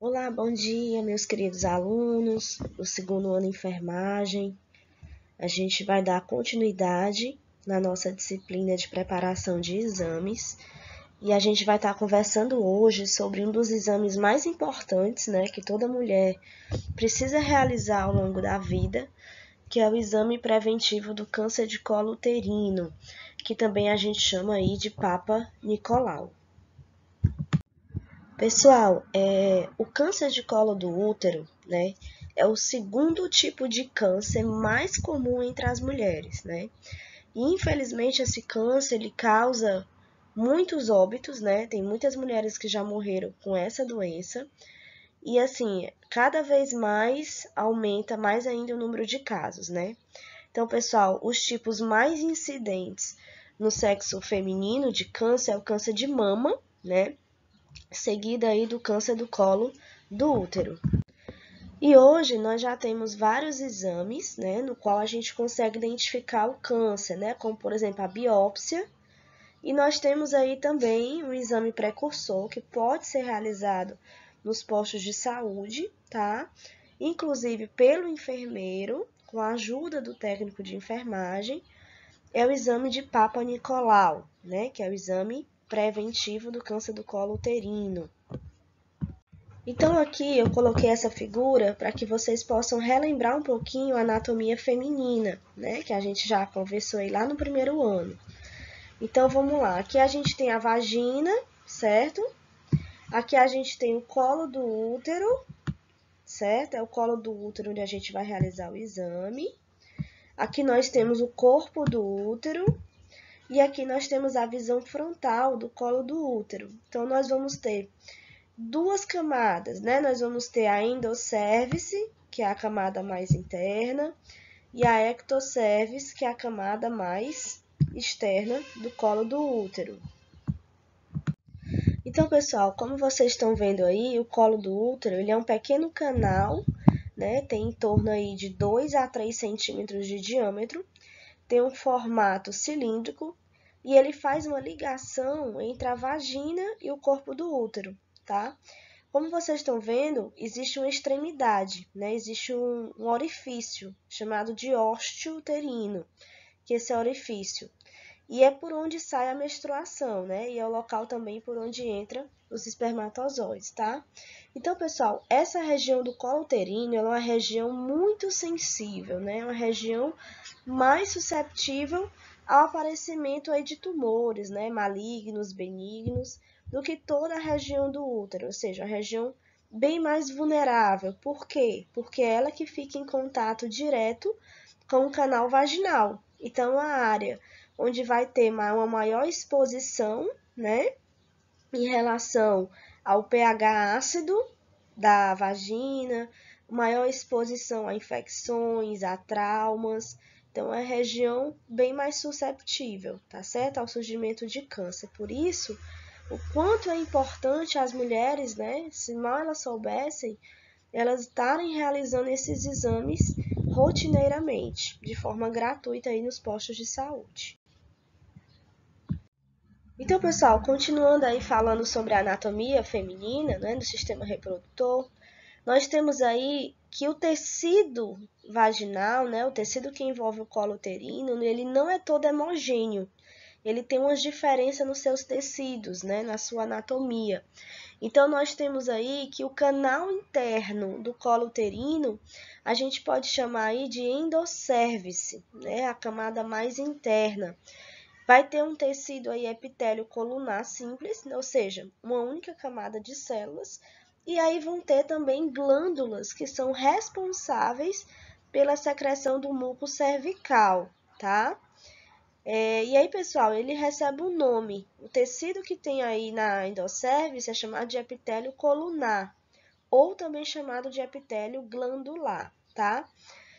Olá, bom dia, meus queridos alunos do segundo ano de enfermagem. A gente vai dar continuidade na nossa disciplina de preparação de exames e a gente vai estar conversando hoje sobre um dos exames mais importantes, né, que toda mulher precisa realizar ao longo da vida, que é o exame preventivo do câncer de colo uterino, que também a gente chama aí de Papa Nicolau. Pessoal, é, o câncer de colo do útero, né, é o segundo tipo de câncer mais comum entre as mulheres, né? E infelizmente esse câncer ele causa muitos óbitos, né? Tem muitas mulheres que já morreram com essa doença. E assim, cada vez mais aumenta mais ainda o número de casos, né? Então, pessoal, os tipos mais incidentes no sexo feminino de câncer é o câncer de mama, né? seguida aí do câncer do colo do útero. E hoje nós já temos vários exames, né, no qual a gente consegue identificar o câncer, né, como por exemplo a biópsia. E nós temos aí também o um exame precursor que pode ser realizado nos postos de saúde, tá? Inclusive pelo enfermeiro, com a ajuda do técnico de enfermagem, é o exame de Papa Nicolau, né, que é o exame preventivo do câncer do colo uterino. Então aqui eu coloquei essa figura para que vocês possam relembrar um pouquinho a anatomia feminina, né, que a gente já conversou aí lá no primeiro ano. Então vamos lá, aqui a gente tem a vagina, certo? Aqui a gente tem o colo do útero, certo? É o colo do útero onde a gente vai realizar o exame. Aqui nós temos o corpo do útero, e aqui nós temos a visão frontal do colo do útero. Então, nós vamos ter duas camadas, né? Nós vamos ter a endocervice, que é a camada mais interna, e a ectocervice, que é a camada mais externa do colo do útero. Então, pessoal, como vocês estão vendo aí, o colo do útero ele é um pequeno canal, né? Tem em torno aí de 2 a 3 centímetros de diâmetro tem um formato cilíndrico e ele faz uma ligação entre a vagina e o corpo do útero, tá? Como vocês estão vendo, existe uma extremidade, né? Existe um, um orifício chamado de osteo uterino, que esse é orifício e é por onde sai a menstruação, né? E é o local também por onde entra os espermatozoides, tá? Então, pessoal, essa região do colo uterino é uma região muito sensível, né? Uma região mais susceptível ao aparecimento aí de tumores, né? Malignos, benignos, do que toda a região do útero, ou seja, a região bem mais vulnerável. Por quê? Porque é ela que fica em contato direto com o canal vaginal. Então, a área onde vai ter uma maior exposição, né, em relação ao pH ácido da vagina, maior exposição a infecções, a traumas. Então, é região bem mais susceptível, tá certo? Ao surgimento de câncer. Por isso, o quanto é importante as mulheres, né? Se mal elas soubessem, elas estarem realizando esses exames rotineiramente, de forma gratuita aí nos postos de saúde. Então, pessoal, continuando aí falando sobre a anatomia feminina, né, do sistema reprodutor, nós temos aí que o tecido vaginal, né, o tecido que envolve o colo uterino, ele não é todo homogêneo. Ele tem umas diferenças nos seus tecidos, né, na sua anatomia. Então nós temos aí que o canal interno do colo uterino, a gente pode chamar aí de endosservice, né, a camada mais interna. Vai ter um tecido aí epitélio colunar simples, ou seja, uma única camada de células, e aí vão ter também glândulas que são responsáveis pela secreção do muco cervical, tá? É, e aí, pessoal, ele recebe o um nome. O tecido que tem aí na endocervice é chamado de epitélio colunar, ou também chamado de epitélio glandular, tá?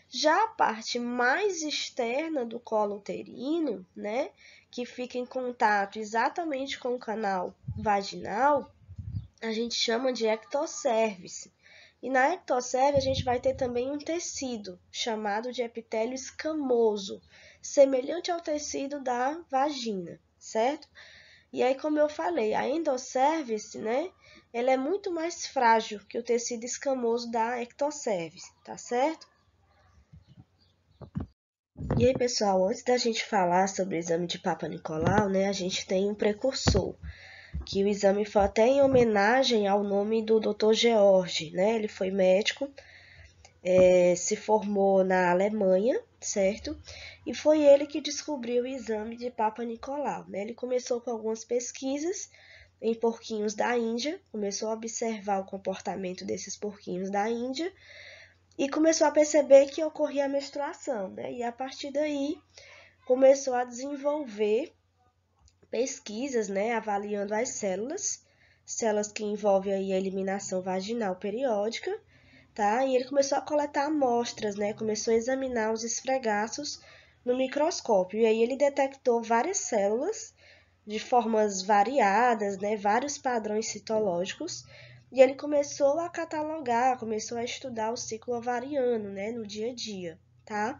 Já a parte mais externa do colo uterino, né, que fica em contato exatamente com o canal vaginal, a gente chama de ectocervice. E na ectocerve a gente vai ter também um tecido chamado de epitélio escamoso, semelhante ao tecido da vagina, certo? E aí, como eu falei, a endocervice, né, ele é muito mais frágil que o tecido escamoso da ectocervice, tá certo? E aí, pessoal, antes da gente falar sobre o exame de Papa Nicolau, né, a gente tem um precursor, que o exame foi até em homenagem ao nome do Dr. George, né? Ele foi médico, é, se formou na Alemanha, certo? E foi ele que descobriu o exame de Papa Nicolau, né? Ele começou com algumas pesquisas em porquinhos da Índia, começou a observar o comportamento desses porquinhos da Índia e começou a perceber que ocorria a menstruação, né? E a partir daí começou a desenvolver pesquisas, né, avaliando as células, células que envolvem aí a eliminação vaginal periódica, tá? E ele começou a coletar amostras, né? Começou a examinar os esfregaços no microscópio. E aí ele detectou várias células de formas variadas, né, vários padrões citológicos e ele começou a catalogar, começou a estudar o ciclo ovariano, né, no dia a dia, tá?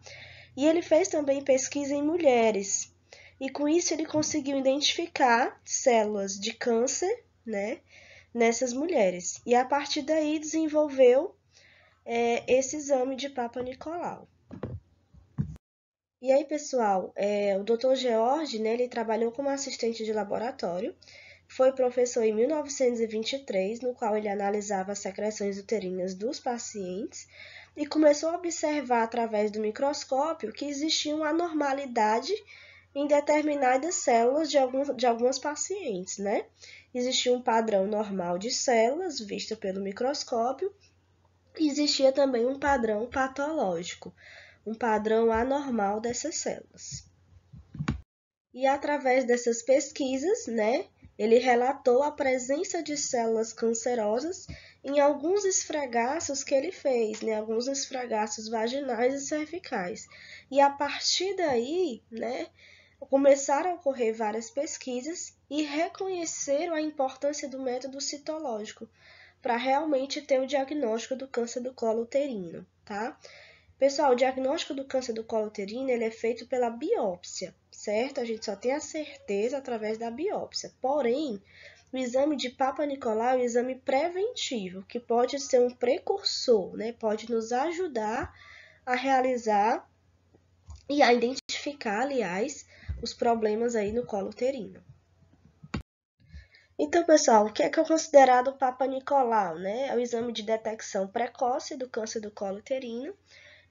E ele fez também pesquisa em mulheres. E com isso ele conseguiu identificar células de câncer, né, nessas mulheres. E a partir daí desenvolveu é, esse exame de Papa Nicolau. E aí, pessoal, é, o Dr. George, né, ele trabalhou como assistente de laboratório foi professor em 1923, no qual ele analisava as secreções uterinas dos pacientes e começou a observar através do microscópio que existia uma anormalidade em determinadas células de, alguns, de algumas pacientes, né? Existia um padrão normal de células visto pelo microscópio, e existia também um padrão patológico, um padrão anormal dessas células. E através dessas pesquisas, né, ele relatou a presença de células cancerosas em alguns esfregaços que ele fez, né, alguns esfregaços vaginais e cervicais. E a partir daí, né, começaram a ocorrer várias pesquisas e reconheceram a importância do método citológico para realmente ter o diagnóstico do câncer do colo uterino, tá? Pessoal, o diagnóstico do câncer do colo uterino ele é feito pela biópsia certo, a gente só tem a certeza através da biópsia. Porém, o exame de Papa Nicolau é um exame preventivo, que pode ser um precursor, né? Pode nos ajudar a realizar e a identificar, aliás, os problemas aí no colo uterino. Então, pessoal, o que é, que é considerado o Papa Nicolau, né? É o exame de detecção precoce do câncer do colo uterino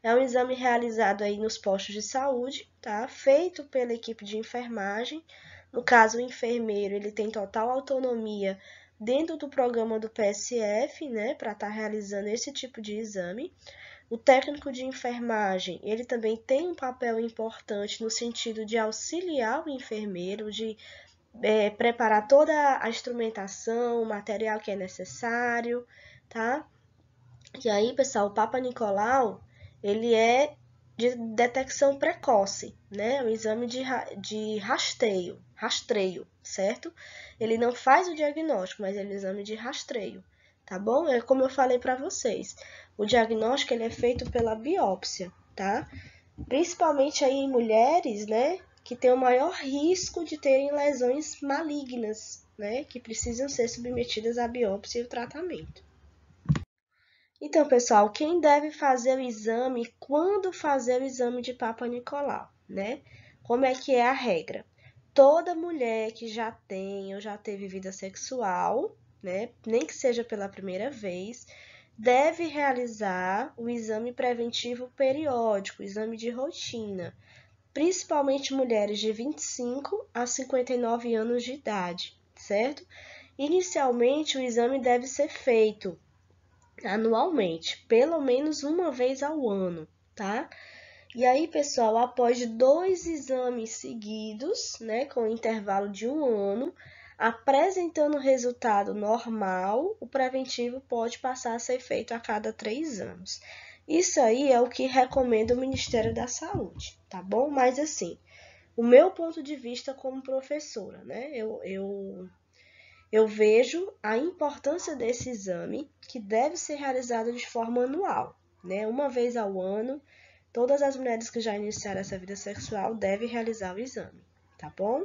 é um exame realizado aí nos postos de saúde, tá? Feito pela equipe de enfermagem. No caso, o enfermeiro, ele tem total autonomia dentro do programa do PSF, né, para estar tá realizando esse tipo de exame. O técnico de enfermagem, ele também tem um papel importante no sentido de auxiliar o enfermeiro, de é, preparar toda a instrumentação, o material que é necessário, tá? E aí, pessoal, o Papa Nicolau, ele é de detecção precoce, né? O é exame de, de rasteio, rastreio, certo? Ele não faz o diagnóstico, mas é um exame de rastreio, tá bom? É como eu falei para vocês. O diagnóstico ele é feito pela biópsia, tá? Principalmente aí em mulheres, né? Que tem o maior risco de terem lesões malignas, né? Que precisam ser submetidas à biópsia e o tratamento. Então, pessoal, quem deve fazer o exame, quando fazer o exame de Papa Nicolau, né? Como é que é a regra? Toda mulher que já tem ou já teve vida sexual, né, nem que seja pela primeira vez, deve realizar o exame preventivo periódico, exame de rotina, principalmente mulheres de 25 a 59 anos de idade, certo? Inicialmente, o exame deve ser feito anualmente, pelo menos uma vez ao ano, tá? E aí, pessoal, após dois exames seguidos, né, com intervalo de um ano, apresentando resultado normal, o preventivo pode passar a ser feito a cada três anos. Isso aí é o que recomenda o Ministério da Saúde, tá bom? Mas assim, o meu ponto de vista como professora, né? Eu, eu eu vejo a importância desse exame, que deve ser realizado de forma anual, né? Uma vez ao ano, todas as mulheres que já iniciaram essa vida sexual devem realizar o exame, tá bom?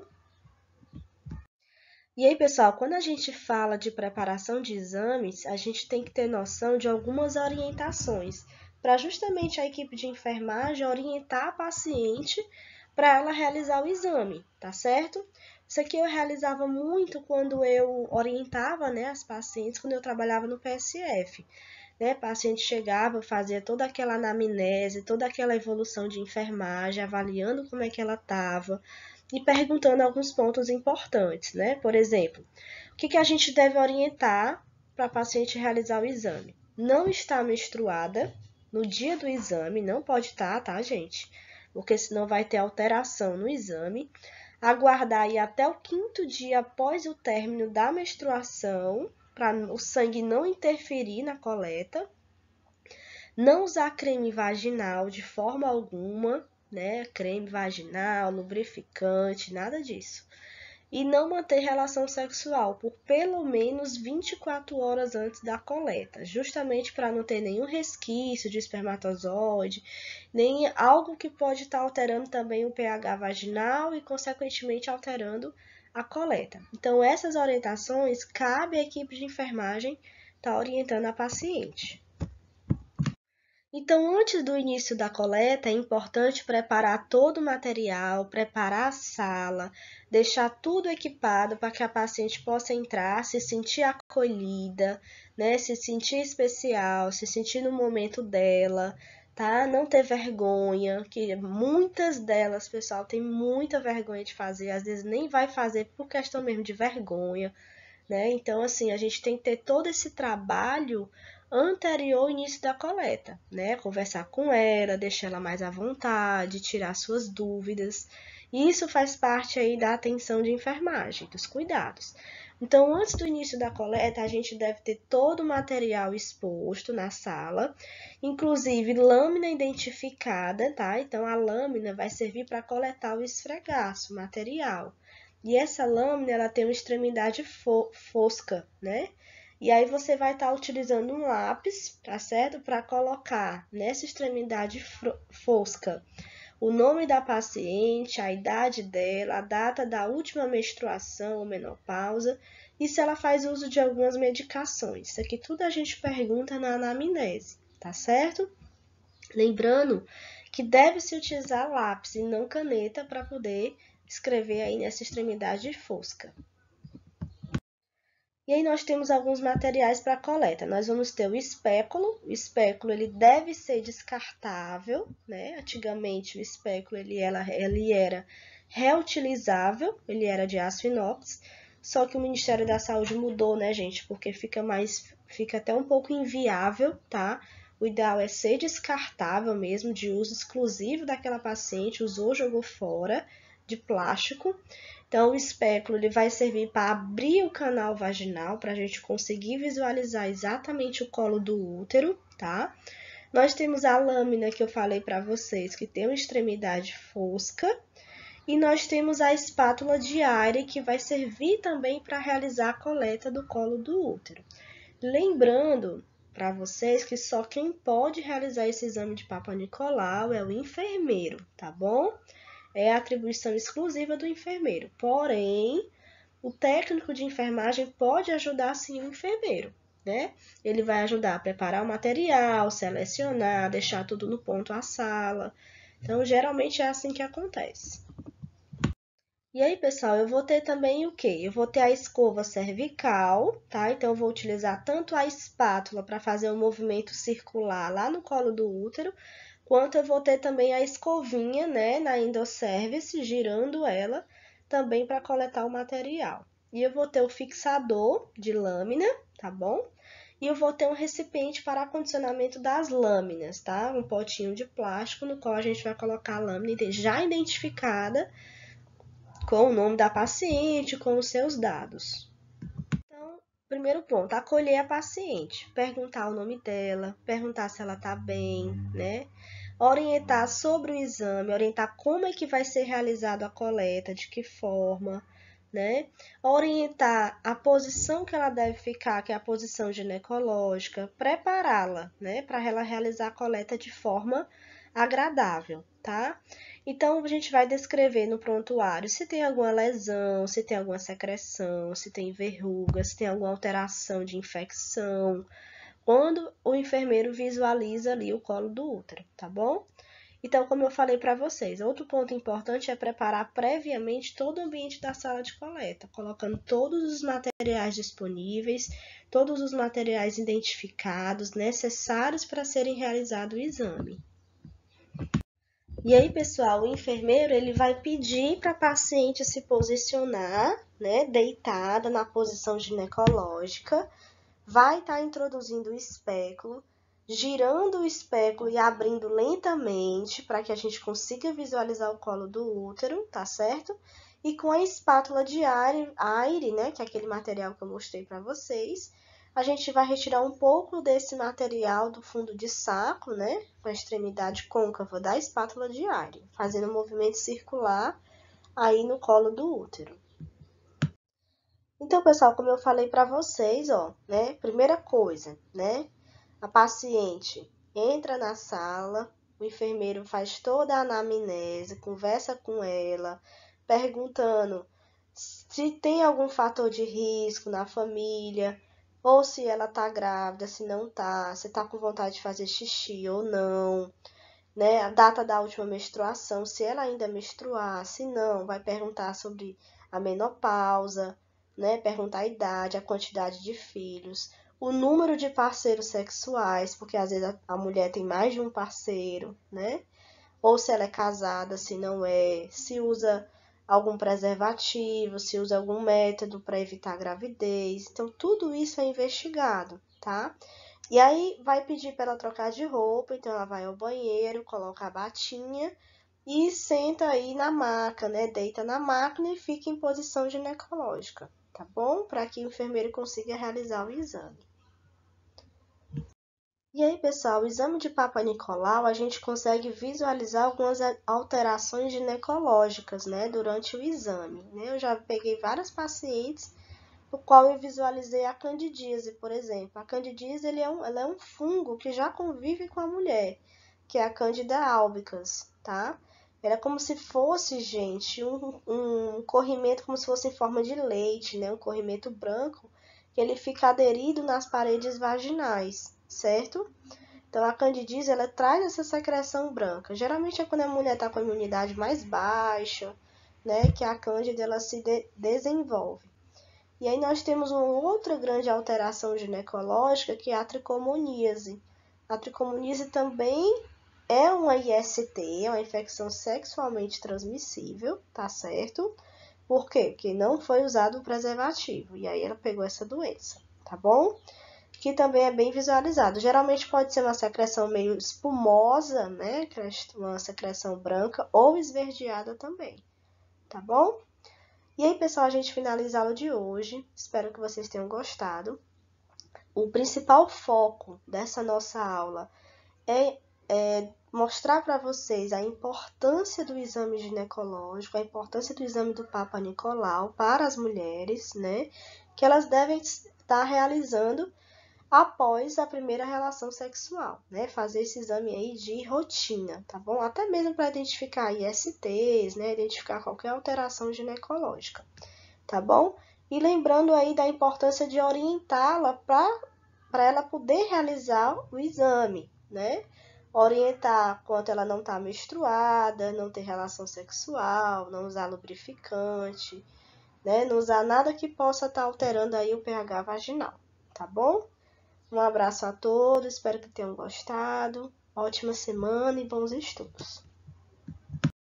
E aí, pessoal, quando a gente fala de preparação de exames, a gente tem que ter noção de algumas orientações para justamente a equipe de enfermagem orientar a paciente para ela realizar o exame, tá certo? Isso aqui eu realizava muito quando eu orientava né, as pacientes, quando eu trabalhava no PSF. Né, paciente chegava, fazia toda aquela anamnese, toda aquela evolução de enfermagem, avaliando como é que ela estava e perguntando alguns pontos importantes, né? Por exemplo, o que, que a gente deve orientar para a paciente realizar o exame? Não está menstruada no dia do exame, não pode estar, tá, tá, gente? Porque senão vai ter alteração no exame aguardar até o quinto dia após o término da menstruação, para o sangue não interferir na coleta. Não usar creme vaginal de forma alguma, né? Creme vaginal, lubrificante, nada disso e não manter relação sexual por pelo menos 24 horas antes da coleta, justamente para não ter nenhum resquício de espermatozoide, nem algo que pode estar tá alterando também o pH vaginal e, consequentemente, alterando a coleta. Então, essas orientações cabe à equipe de enfermagem estar tá orientando a paciente. Então, antes do início da coleta, é importante preparar todo o material, preparar a sala, deixar tudo equipado para que a paciente possa entrar, se sentir acolhida, né? Se sentir especial, se sentir no momento dela, tá? Não ter vergonha, que muitas delas, pessoal, tem muita vergonha de fazer, às vezes nem vai fazer por questão mesmo de vergonha. Né? Então, assim, a gente tem que ter todo esse trabalho anterior ao início da coleta, né? Conversar com ela, deixar ela mais à vontade, tirar suas dúvidas. E isso faz parte aí da atenção de enfermagem, dos cuidados. Então, antes do início da coleta, a gente deve ter todo o material exposto na sala, inclusive lâmina identificada, tá? Então, a lâmina vai servir para coletar o esfregaço, o material. E essa lâmina, ela tem uma extremidade fo fosca, né? E aí você vai estar tá utilizando um lápis, tá certo? Para colocar nessa extremidade fosca o nome da paciente, a idade dela, a data da última menstruação ou menopausa e se ela faz uso de algumas medicações. Isso aqui tudo a gente pergunta na anamnese, tá certo? Lembrando que deve-se utilizar lápis e não caneta para poder escrever aí nessa extremidade fosca. E aí nós temos alguns materiais para coleta. Nós vamos ter o espéculo. O espéculo ele deve ser descartável, né? Antigamente o espéculo ele, ela, ele era reutilizável, ele era de aço inox. Só que o Ministério da Saúde mudou, né, gente? Porque fica mais, fica até um pouco inviável, tá? O ideal é ser descartável mesmo, de uso exclusivo daquela paciente, usou, jogou fora de plástico. Então, o espéculo ele vai servir para abrir o canal vaginal, para a gente conseguir visualizar exatamente o colo do útero, tá? Nós temos a lâmina que eu falei para vocês, que tem uma extremidade fosca. E nós temos a espátula diária, que vai servir também para realizar a coleta do colo do útero. Lembrando para vocês que só quem pode realizar esse exame de Papa Nicolau é o enfermeiro, tá bom? é atribuição exclusiva do enfermeiro. Porém, o técnico de enfermagem pode ajudar sim o enfermeiro, né? Ele vai ajudar a preparar o material, selecionar, deixar tudo no ponto a sala. Então, geralmente é assim que acontece. E aí, pessoal, eu vou ter também o quê? Eu vou ter a escova cervical, tá? Então, eu vou utilizar tanto a espátula para fazer o um movimento circular lá no colo do útero, quanto eu vou ter também a escovinha, né, na Indoservice, girando ela também para coletar o material. E eu vou ter o fixador de lâmina, tá bom? E eu vou ter um recipiente para acondicionamento das lâminas, tá? Um potinho de plástico no qual a gente vai colocar a lâmina já identificada com o nome da paciente, com os seus dados. Então, primeiro ponto, acolher a paciente, perguntar o nome dela, perguntar se ela tá bem, né? orientar sobre o exame, orientar como é que vai ser realizado a coleta, de que forma, né? Orientar a posição que ela deve ficar, que é a posição ginecológica, prepará-la, né, para ela realizar a coleta de forma agradável, tá? Então a gente vai descrever no prontuário se tem alguma lesão, se tem alguma secreção, se tem verruga, se tem alguma alteração de infecção, quando o enfermeiro visualiza ali o colo do útero, tá bom? Então, como eu falei para vocês, outro ponto importante é preparar previamente todo o ambiente da sala de coleta, colocando todos os materiais disponíveis, todos os materiais identificados necessários para serem realizado o exame. E aí, pessoal, o enfermeiro ele vai pedir para a paciente se posicionar, né, deitada na posição ginecológica vai estar tá introduzindo o espéculo, girando o espéculo e abrindo lentamente para que a gente consiga visualizar o colo do útero, tá certo? E com a espátula de aire, né, que é aquele material que eu mostrei para vocês, a gente vai retirar um pouco desse material do fundo de saco, né, com a extremidade côncava da espátula de aire, fazendo um movimento circular aí no colo do útero. Então, pessoal, como eu falei para vocês, ó, né? Primeira coisa, né? A paciente entra na sala, o enfermeiro faz toda a anamnese, conversa com ela, perguntando se tem algum fator de risco na família, ou se ela tá grávida, se não tá, se tá com vontade de fazer xixi ou não, né? A data da última menstruação, se ela ainda menstruar, se não, vai perguntar sobre a menopausa, né? Perguntar a idade, a quantidade de filhos, o número de parceiros sexuais, porque às vezes a, mulher tem mais de um parceiro, né? Ou se ela é casada, se não é, se usa algum preservativo, se usa algum método para evitar gravidez. Então, tudo isso é investigado, tá? E aí vai pedir para ela trocar de roupa, então ela vai ao banheiro, coloca a batinha e senta aí na maca, né? Deita na máquina e fica em posição ginecológica tá bom? Para que o enfermeiro consiga realizar o exame. E aí, pessoal, o exame de Papa Nicolau a gente consegue visualizar algumas alterações ginecológicas, né, durante o exame. Né? Eu já peguei várias pacientes no qual eu visualizei a candidíase, por exemplo. A candidíase ele é um, ela é um fungo que já convive com a mulher, que é a Candida albicans, tá? Era como se fosse, gente, um, um corrimento como se fosse em forma de leite, né? Um corrimento branco que ele fica aderido nas paredes vaginais, certo? Então a candidíase ela traz essa secreção branca. Geralmente é quando a mulher está com a imunidade mais baixa, né, que a cândida ela se de desenvolve. E aí nós temos uma outra grande alteração ginecológica que é a tricomoníase. A tricomoníase também é uma IST, é uma infecção sexualmente transmissível, tá certo? Por quê? Porque não foi usado o preservativo e aí ela pegou essa doença, tá bom? Que também é bem visualizado. Geralmente pode ser uma secreção meio espumosa, né? É uma secreção branca ou esverdeada também, tá bom? E aí, pessoal, a gente finaliza a aula de hoje. Espero que vocês tenham gostado. O principal foco dessa nossa aula é é, mostrar para vocês a importância do exame ginecológico, a importância do exame do Papa Nicolau para as mulheres, né? Que elas devem estar realizando após a primeira relação sexual, né? Fazer esse exame aí de rotina, tá bom? Até mesmo para identificar ISTs, né? Identificar qualquer alteração ginecológica, tá bom? E lembrando aí da importância de orientá-la para ela poder realizar o exame, né? orientar quanto ela não está menstruada, não ter relação sexual, não usar lubrificante, né? Não usar nada que possa estar tá alterando aí o pH vaginal, tá bom? Um abraço a todos, espero que tenham gostado. Ótima semana e bons estudos.